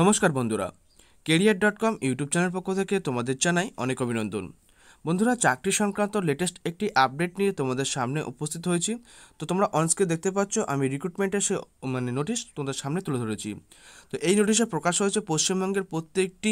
নমস্কার বন্ধুরা career dot com YouTube channel পক্ষ থেকে তোমাদের জানাই অনেক অভিনন্দন বন্ধুরা চাকরি সংক্রান্ত লেটেস্ট একটি আপডেট নিয়ে তোমাদের সামনে উপস্থিত হয়েছি তো তোমরা অনস্কে দেখতে পাচ্ছ আমি রিক্রুটমেন্টের সে মানে নোটিশ তোমাদের সামনে তুলে ধরেছি তো এই নোটিশে প্রকাশ হয়েছে পশ্চিমবঙ্গের প্রত্যেকটি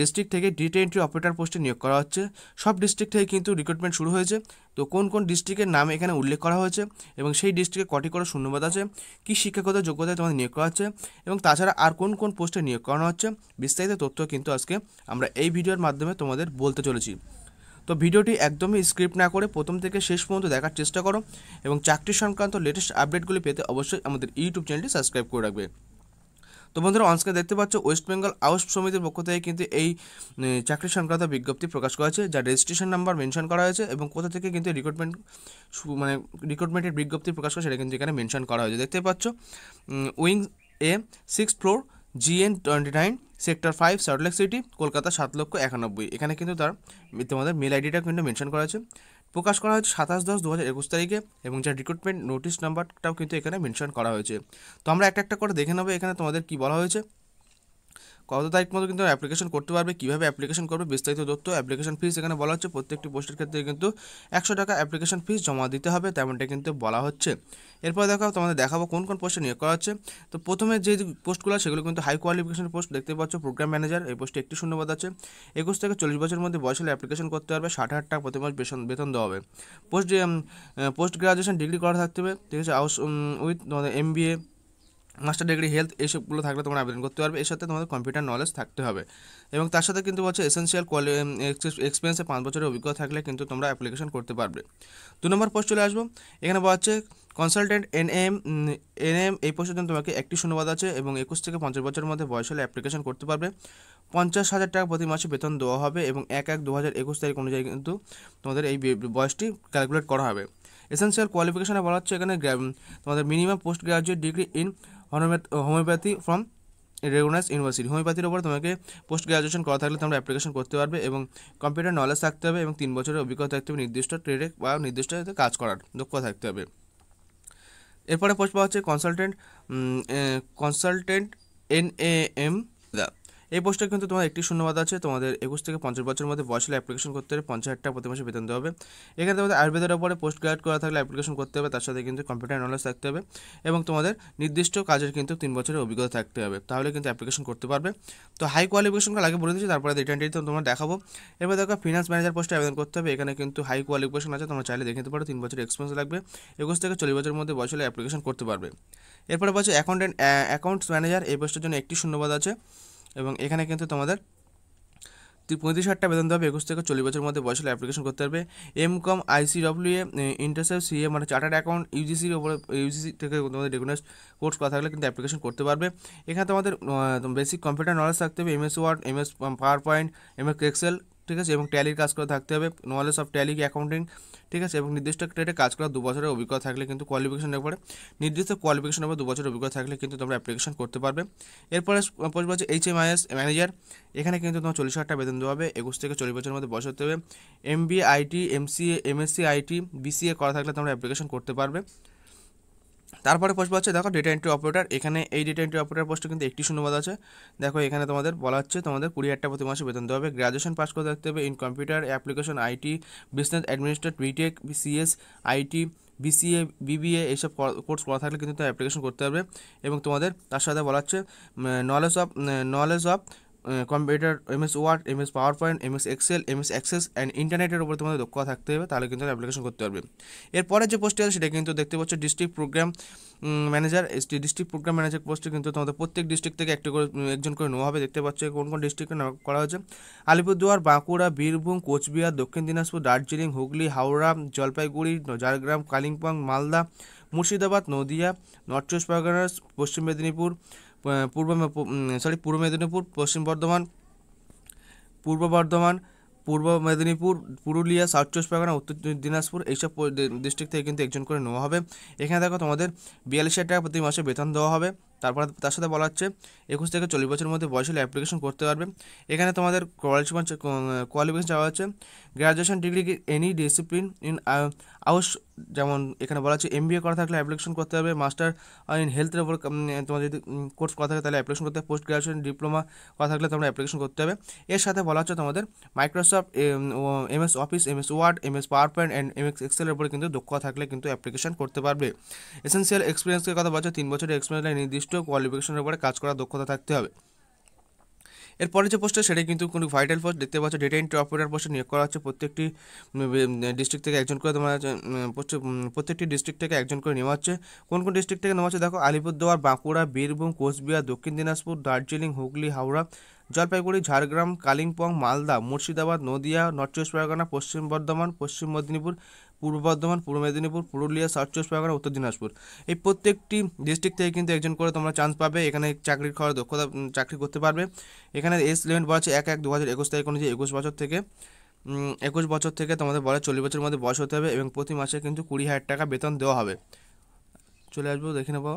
ডিস্ট্রিক্ট থেকে ডিটা এন্ট্রি অপারেটর পোস্টে নিয়োগ করা হচ্ছে সব ডিস্ট্রিক্ট থেকে কিন্তু রিক্রুটমেন্ট শুরু হয়েছে তো কোন কোন ডিস্ট্রিক্টের নাম এখানে উল্লেখ করা হয়েছে এবং সেই ডিস্ট্রিক্টে কটি করে শূন্যবাদ আছে কী শিক্ষাগত যোগ্যতায় তোমাদের নিয়োগ করা হচ্ছে এবং তাছাড়া আর কোন কোন পোস্টে নিয়োগ করানো হচ্ছে বিস্তারিত তথ্য কিন্তু আজকে আমরা এই ভিডিওর মাধ্যমে তোমাদের বলতে চলেছি তো ভিডিওটি একদমই স্ক্রিপ্ট না করে প্রথম থেকে শেষ পর্যন্ত দেখার চেষ্টা করো এবং চাকরি সংক্রান্ত লেটেস্ট আপডেটগুলি পেতে অবশ্যই আমাদের ইউটিউব চ্যানেলটি সাবস্ক্রাইব করে রাখবে তো বন্ধুরা অনস্কে দেখতে পাচ্ছ ওয়েস্ট বেঙ্গল আউস সমিতির পক্ষ থেকে কিন্তু এই চাকরি সংক্রান্ত বিজ্ঞপ্তি প্রকাশ করা হয়েছে যা রেজিস্ট্রেশন নাম্বার মেনশন করা হয়েছে এবং কোথা থেকে কিন্তু রিক্রুটমেন্ট মানে রিক্রুটমেন্টের বিজ্ঞপ্তি প্রকাশ করা সেটা কিন্তু এখানে মেনশন করা হয়েছে দেখতে পাচ্ছ wing A six floor GN twenty nine sector five Salt Lake city Kolkata সাত লক্ষ একানব্বই এখানে কিন্তু তার তোমাদের মেল আইডিটা কিন্তু মেনশন করা আছে প্রকাশ করা হয়েছে সাতাশ দশ দু হাজার একুশ তারিখে এবং যার রিক্রুটমেন্ট নোটিশ নাম্বারটাও কিন্তু এখানে মেনশন করা হয়েছে তো আমরা একটা একটা করে দেখে নেবো এখানে তোমাদের কি বলা হয়েছে কত তারিখ মতো কিন্তু অ্যাপ্লিকেশন করতে পারবে কীভাবে অ্যাপ্লিকেশন করবে বিস্তারিত তথ্য অ্যাপ্লিকেশন ফিস এখানে বলা হচ্ছে প্রত্যেকটি পোস্টের ক্ষেত্রে কিন্তু একশো টাকা অ্যাপ্লিকেশন ফিস জমা দিতে হবে তেমনটা কিন্তু বলা হচ্ছে এরপর দেখো তোমাদের দেখাবো কোন কোন পোস্টে নিয়োগ করা হচ্ছে তো প্রথমে যে পোস্টগুলো সেগুলো কিন্তু হাই কোয়ালিফিকেশন পোস্ট দেখতে পাচ্ছ প্রোগ্রাম ম্যানেজার এই পোস্টে একটি শূন্যবাদ আছে একুশ থেকে চল্লিশ বছরের মধ্যে বয়স হলে অ্যাপ্লিকেশন করতে পারবে ষাট হাজার টাকা প্রতি মাস বেতন বেতন দেওয়া হবে পোস্ট পোস্ট গ্রাজুয়েশন ডিগ্রি করা থাকতে হবে ঠিক আছে with M B A master degree health এইসবগুলো থাকলে তোমরা আবেদন করতে পারবে এর সাথে তোমাদের কম্পিউটার নলেজ থাকতে হবে এবং তার সাথে কিন্তু বলছে এসেন্সিয়াল কোয়ালি এক্সপিরিয়েন্সে পাঁচ বছরের অভিজ্ঞতা থাকলে কিন্তু তোমরা অ্যাপ্লিকেশন করতে পারবে দু নম্বর পোস্ট চলে আসবো এখানে বলা হচ্ছে consultant N M N M এই পোস্টের জন্য তোমাকে একটি শূন্যবাদ আছে এবং একুশ থেকে পঞ্চাশ বছরের মধ্যে বয়স হলে অ্যাপ্লিকেশন করতে পারবে পঞ্চাশ হাজার টাকা প্রতি মাসে বেতন দেওয়া হবে এবং এক এক দু হাজার একুশ তারিখ অনুযায়ী কিন্তু তোমাদের এই বয়সটি ক্যালকুলেট করা হবে এসেন্সিয়াল কোয়ালিফিকেশনে বলা হচ্ছে এখানে তোমাদের minimum post graduate degree in homeopathy from recognised university হোমিওপ্যাথির ওপর তোমাকে পোস্ট গ্রাজুয়েশন করা থাকলে তোমরা অ্যাপ্লিকেশন করতে পারবে এবং কম্পিউটার নলেজ থাকতে হবে এবং তিন বছরের অভিজ্ঞতা থাকতে হবে নির্দিষ্ট ট্রেডে বা নির্দিষ্ট কাজ করার দক্ষতা থাকতে হবে এরপরে পোস্ট পাওয়া হচ্ছে consultant consultant N A M দা এই পোস্টে কিন্তু তোমার একটি শূন্যবাদ আছে তোমাদের একুশ থেকে পঞ্চাশ বছরের মধ্যে বয়স হলে অ্যাপ্লিকেশন করতে হলে পঞ্চাশ হাজার টাকা প্রতি মাসে বেতন দেওয়া হবে এখানে তোমাদের আয়ুর্বেদের ওপরে পোস্ট গ্রাজুয়েট করা থাকলে অ্যাপ্লিকেশন করতে হবে তার সাথে কিন্তু কম্পিউটার নলেজ থাকতে হবে এবং তোমাদের নির্দিষ্ট কাজের কিন্তু তিন বছরের অভিজ্ঞতা থাকতে হবে তাহলে কিন্তু অ্যাপ্লিকেশন করতে পারবে তো হাই কোয়ালিফিকেশন আগে বলে দিচ্ছি তারপরে রিটার্ন তো তোমরা দেখাবো এবার দেখো ফিনান্স ম্যানেজার পোস্টে আবেদন করতে হবে এখানে কিন্তু হাই কোয়ালিফিকেশন আছে তোমরা চাইলে দেখে নিতে পারো তিন বছর এক্সপিরিয়েন্স লাগবে একুশ থেকে চল্লিশ বছরের মধ্যে বয়স হলে অ্যাপ্লিকেশন করতে পারবে এরপরে বলছে অ্যাকাউন্টেন্ট অ্যাকাউন্টস ম্যানেজার এই পোস্টের জন্য একটি শূন্যবাদ আছে এবং এখানে কিন্তু তোমাদের পঁয়ত্রিশ হাজার টাকা বেতন দেওয়া হবে একুশ থেকে চল্লিশ বছরের মধ্যে বয়সে অ্যাপ্লিকেশন করতে পারবে এম কম আইসিডব্লিউ এ ইন্টারসেপ সিএ মানে চার্টার্ড অ্যাকাউন্ট ইউজিসির ওপরে ইউজিসি থেকে তোমাদের রেগুলার কোর্স করা থাকলে কিন্তু অ্যাপ্লিকেশন করতে পারবে এখানে তোমাদের বেসিক কম্পিউটার নলেজ থাকতে হবে MS Word MS PowerPoint MS Excel ঠিক আছে এবং ট্যালির কাজ করে থাকতে হবে নলেজ অফ ট্যালি অ্যাকাউন্টিং ঠিক আছে এবং নির্দিষ্ট ট্রেডে কাজ করা দু বছরের অভিজ্ঞতা থাকলে কিন্তু কোয়ালিফিকেশন এরপরে নির্দিষ্ট কোয়ালিফিকেশন হবে দু বছরের অভিজ্ঞতা থাকলে কিন্তু তোমরা অ্যাপ্লিকেশন করতে পারবে এরপরে পরবর্তী হচ্ছে এইচ এম আইএস ম্যানেজার এখানে কিন্তু তোমার চল্লিশ হাজার টাকা বেতন দেওয়া হবে একুশ থেকে চল্লিশ বছরের মধ্যে বয়স হতে হবে M B IT MCA MSc IT BCA করা থাকলে তোমরা অ্যাপ্লিকেশন করতে পারবে তারপরে পোস্ট আছে দেখো ডেটা এন্ট্রি অপারেটার এখানে এই ডেটা এন্ট্রি অপারেটার পোস্টে কিন্তু একটি শূন্যবাদ আছে দেখো এখানে তোমাদের বলা হচ্ছে তোমাদের কুড়ি হাজার প্রতি মাসে বেতন দেওয়া হবে গ্রাজুয়েশন পাস করে থাকতে হবে in computer application IT business administrate BTech CS IT BCA BBA এইসব কোর্স করা থাকলে কিন্তু অ্যাপ্লিকেশন করতে হবে এবং তোমাদের তার সাথে বলা হচ্ছে knowledge of knowledge of computer MS Word MS PowerPoint MS Excel MS Access and ইন্টারনেটের উপর তোমাদের দক্ষতা থাকতে হবে তাহলে কিন্তু অ্যাপ্লিকেশন করতে পারবে এরপরে যে পোস্টটি আছে সেটা কিন্তু দেখতে পাচ্ছ district programme manager district programme manager পোস্টে কিন্তু তোমাদের প্রত্যেক ডিস্ট্রিক্ট থেকে একটি করে একজন করে নেওয়া হবে দেখতে পাচ্ছ কোন কোন ডিস্ট্রিক্টে করা হয়েছে আলিপুরদুয়ার বাঁকুড়া বীরভূম কোচবিহার দক্ষিণ দিনাজপুর দার্জিলিং হুগলি হাওড়া জলপাইগুড়ি ঝাড়গ্রাম কালিম্পং মালদা মুর্শিদাবাদ নদিয়া নর্থ চব্বিশ পরগনা পশ্চিম মেদিনীপুর পূর্ব সরি পূর্ব মেদিনীপুর পশ্চিম বর্ধমান পূর্ব বর্ধমান পূর্ব মেদিনীপুর পুরুলিয়া সাউথ চব্বিশ পরগনা উত্তর দিনাজপুর এইসব ডিস্ট্রিক্ট থেকে কিন্তু একজন করে নেওয়া হবে এখানে দেখো তোমাদের বিয়াল্লিশ হাজার টাকা প্রতি মাসে বেতন দেওয়া হবে তারপরে তার সাথে বলা হচ্ছে একুশ থেকে চল্লিশ বছরের মধ্যে বয়স হলে অ্যাপ্লিকেশন করতে পারবে এখানে তোমাদের কোয়ালিফিকেশন যাওয়া হচ্ছে graduation degree any discipline in আউশ যেমন এখানে বলা আছে এম করা থাকলে অ্যাপ্লিকেশন করতে হবে মাস্টার ইন হেলথের উপর তোমার যদি কোর্স করা থাকে তাহলে অ্যাপ্লিকেশন করতে হবে পোস্ট গ্রাজুয়েশন ডিপ্লোমা করা থাকলে তোমরা অ্যাপ্লিকেশন করতে হবে এর সাথে বলা হচ্ছে তোমাদের Microsoft M S Office M S Word M S PowerPoint and M X এক্সেলের উপরে কিন্তু দক্ষতা থাকলে কিন্তু অ্যাপ্লিকেশন করতে পারবে এসেন্সিয়াল এক্সপিরিয়েন্সের কথা বলা হচ্ছে তিন বছরের এক্সপিরিয়েন্সের নির্দিষ্ট কোয়ালিফিকেশনের উপরে কাজ করার দক্ষতা থাকতে হবে এরপরে যে পোস্টটা সেটা কিন্তু কোনো ভাইটাল পোস্ট দেখতে পাচ্ছ ডেটা এন্ট্রি অপারেটর পোস্টে নিয়োগ করা হচ্ছে প্রত্যেকটি ডিস্ট্রিক্ট থেকে একজন করে তোমার পোস্টে প্রত্যেকটি ডিস্ট্রিক্ট থেকে একজন করে নেওয়া হচ্ছে কোন কোন ডিস্ট্রিক্ট থেকে নেওয়া হচ্ছে দেখো আলিপুরদুয়ার বাঁকুড়া বীরভূম কোচবিহার দক্ষিণ দিনাজপুর দার্জিলিং হুগলি হাওড়া জলপাইগুড়ি ঝাড়গ্রাম কালিম্পং মালদা মুর্শিদাবাদ নদিয়া নর্থ চব্বিশ পরগনা পশ্চিম বর্ধমান পশ্চিম মেদিনীপুর পূর্ব বর্ধমান পূর্ব মেদিনীপুর পুরুলিয়া সাউথ চব্বিশ পরগনা উত্তর দিনাজপুর এই প্রত্যেকটি ডিস্ট্রিক্ট থেকে কিন্তু একজন করে তোমরা চান্স পাবে এখানে চাকরির খাওয়ার দক্ষতা চাকরি করতে পারবে এখানে এস ইলেভেন বয়স এক এক দু হাজার একুশ তারিখ অনুযায়ী একুশ বছর থেকে একুশ বছর থেকে তোমাদের বয়স চল্লিশ বছরের মধ্যে বয়স হতে হবে এবং প্রতি মাসে কিন্তু কুড়ি হাজার টাকা বেতন দেওয়া হবে চলে আসবো দেখে নেবো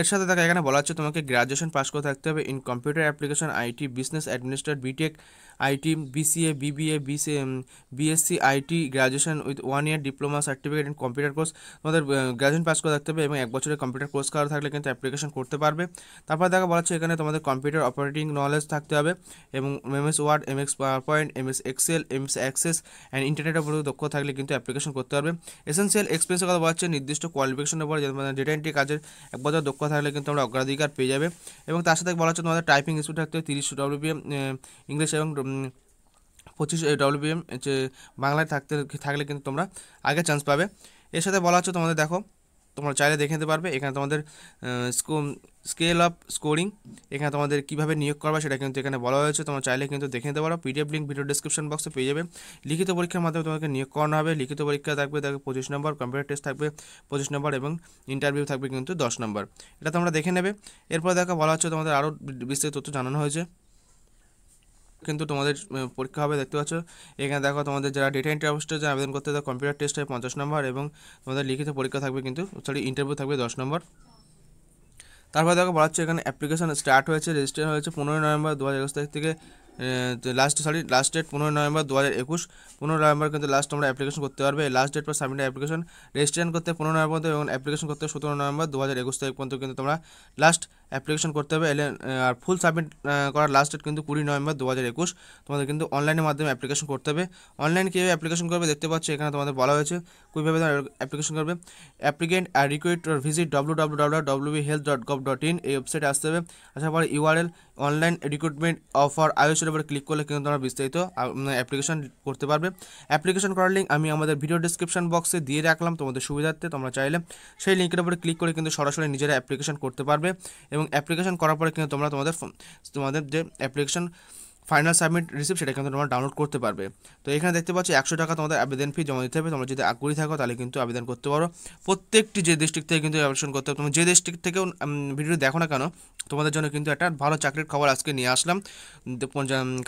এর সাথে দেখা এখানে বলা হচ্ছে তোমাকে গ্র্যাজুয়েশন পাস করে থাকতে হবে in computer application IT business administrate BTech IT BCA BBA BC BSc IT graduation with one year diploma certificate in computer course তোমাদের গ্র্যাজুয়েশন পাস করে থাকতে হবে এবং এক বছরের কম্পিউটার কোর্স করা থাকলে কিন্তু অ্যাপ্লিকেশন করতে পারবে তারপর দেখা বলা হচ্ছে এখানে তোমাদের কম্পিউটার অপারেটিং নলেজ থাকতে হবে এবং MS Word MS PowerPoint MS Excel MS Access and ইন্টারনেটের উপরে দক্ষ থাকলে কিন্তু অ্যাপ্লিকেশন করতে পারবে এসেন্সিয়াল এক্সপিরিয়েন্সের কথা বলা হচ্ছে নির্দিষ্ট কোয়ালিফিকেশনের উপর ডেটা এন্ট্রি কাজের এক বছর দক্ষ থাকলে কিন্তু আমরা অগ্রাধিকার পেয়ে যাবে এবং তার সাথে বলা হচ্ছে তোমাদের টাইপিং স্পিড থাকতে হবে তিরিশ ডব্লিউপিএম ইংলিশ এবং পঁচিশ এম যে বাংলায় থাকতে থাকলে কিন্তু তোমরা আগে চান্স পাবে এর সাথে বলা হচ্ছে তোমাদের দেখো তোমরা চাইলে দেখে নিতে পারবে এখানে তোমাদের স্কো স্কেল অফ স্কোরিং এখানে তোমাদের কীভাবে নিয়োগ করবে সেটা কিন্তু এখানে বলা হয়েছে তোমরা চাইলে কিন্তু দেখে নিতে পারো পিডিএফ লিঙ্ক ভিডিও ডিসক্রিপশন বক্সে পেয়ে যাবে লিখিত পরীক্ষার মাধ্যমে তোমাকে নিয়োগ করানো হবে লিখিত পরীক্ষা থাকবে তাকে পঁচিশ নম্বর কম্পিউটার টেস্ট থাকবে পঁচিশ নম্বর এবং ইন্টারভিউ থাকবে কিন্তু দশ নম্বর এটা তোমরা দেখে নেবে এরপর দেখো বলা হচ্ছে তোমাদের আরও বিস্তারিত তথ্য জানানো হয়েছে কিন্তু তোমাদের পরীক্ষা হবে দেখতে পাচ্ছ এখানে দেখো তোমাদের যারা ডেটা এন্ট্রি যারা আবেদন করতে কম্পিউটার টেস্ট হয় পঞ্চাশ নম্বর এবং তোমাদের লিখিত পরীক্ষা থাকবে কিন্তু সরি ইন্টারভিউ থাকবে দশ নম্বর তারপর দেখো বলা হচ্ছে এখানে অ্যাপ্লিকেশন স্টার্ট হয়েছে রেজিস্ট্রেশন হয়েছে পনেরোই নভেম্বর দু হাজার থেকে লাস্ট সরি লাস্ট ডেট পনেরো নভেম্বর দু হাজার একুশ পনেরো নভেম্বর কিন্তু লাস্ট আমরা অ্যাপ্লিকেশন করতে পারবে লাস্ট ডেট পর সাবমিট অ্যাপ্লিকেশন রেজিস্ট্রেশন করতে পনেরো নভেম্বর এবং অ্যাপ্লিকেশন করতে সতেরো নভেম্বর দু হাজার একুশ তারিখ পর্যন্ত কিন্তু তোমরা লাস্ট অ্যাপ্লিকেশন করতে হবে এলে আর ফুল সাবমিট করার লাস্ট ডেট কিন্তু কুড়ি নভেম্বর দু হাজার একুশ তোমাদের কিন্তু অনলাইনের মাধ্যমে অ্যাপ্লিকেশন করতে হবে অনলাইন কীভাবে অ্যাপ্লিকেশন করবে দেখতে পাচ্ছ এখানে তোমাদের বলা হয়েছে কীভাবে তোমরা অ্যাপ্লিকেশন করবে applicant are request visit W W W W health dot gov dot in এই ওয়েবসাইটে আসতে হবে আসার পর ইউআরএল অনলাইন রিক্রুটমেন্ট অফার আয়োজনের উপর ক্লিক করলে কিন্তু তোমরা বিস্তারিত অ্যাপ্লিকেশন করতে পারবে অ্যাপ্লিকেশন করার লিঙ্ক আমি আমাদের ভিডিও ডিসক্রিপশন বক্সে দিয়ে রাখলাম তোমাদের সুবিধার্থে তোমরা চাইলে সেই লিঙ্কের উপরে ক্লিক করে কিন্তু সরাসরি নিজেরা অ্যাপ্লিকেশন করতে পারবে এবং অ্যাপ্লিকেশন করার পরে কিন্তু তোমরা তোমাদের তোমাদের যে অ্যাপ্লিকেশন ফাইনাল সাবমিট রিসিপ্ট সেটা কিন্তু তোমরা ডাউনলোড করতে পারবে তো এখানে দেখতে পাচ্ছ একশো টাকা তোমাদের আবেদন ফি জমা দিতে হবে তোমরা যদি আগ্রহী থাকো তাহলে কিন্তু আবেদন করতে পারো প্রত্যেকটি যে ডিস্ট্রিক্ট থেকে কিন্তু আবেদন করতে হবে তোমরা যে ডিস্ট্রিক্ট থেকেও ভিডিও দেখো না কেন তোমাদের জন্য কিন্তু একটা ভালো চাকরির খবর আজকে নিয়ে আসলাম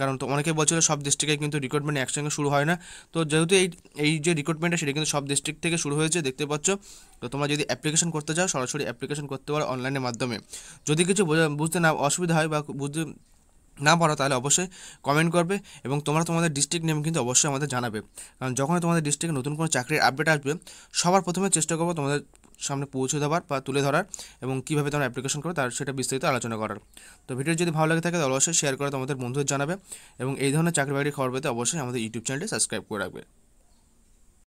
কারণ তো অনেকে বলছিল সব ডিস্ট্রিক্টে কিন্তু রিক্রুটমেন্ট একসঙ্গে শুরু হয় না তো যেহেতু এই এই যে রিক্রুটমেন্টটা সেটা কিন্তু সব ডিস্ট্রিক্ট থেকে শুরু হয়েছে দেখতে পাচ্ছ তো তোমরা যদি অ্যাপ্লিকেশন করতে চাও সরাসরি অ্যাপ্লিকেশন করতে পারো অনলাইনের মাধ্যমে যদি কিছু বুঝতে না অসুবিধা হয় বা বুঝতে না পারো তাহলে অবশ্যই কমেন্ট করবে এবং তোমরা তোমাদের ডিস্ট্রিক্ট নেম কিন্তু অবশ্যই আমাদের জানাবে কারণ যখনই তোমাদের ডিস্ট্রিক্টে নতুন কোনো চাকরির আপডেট আসবে সবার প্রথমে চেষ্টা করবো তোমাদের সামনে পৌঁছে দেওয়ার বা তুলে ধরার এবং কীভাবে তোমরা অ্যাপ্লিকেশন করবে তার সেটা বিস্তারিত আলোচনা করার তো ভিডিও যদি ভালো লাগে থাকে তাহলে অবশ্যই শেয়ার করে তোমাদের বন্ধুদের জানাবে এবং এই ধরনের চাকরি বাকরির খবর পেতে অবশ্যই আমাদের ইউটিউব চ্যানেলটি সাবস্ক্রাইব করে রাখবে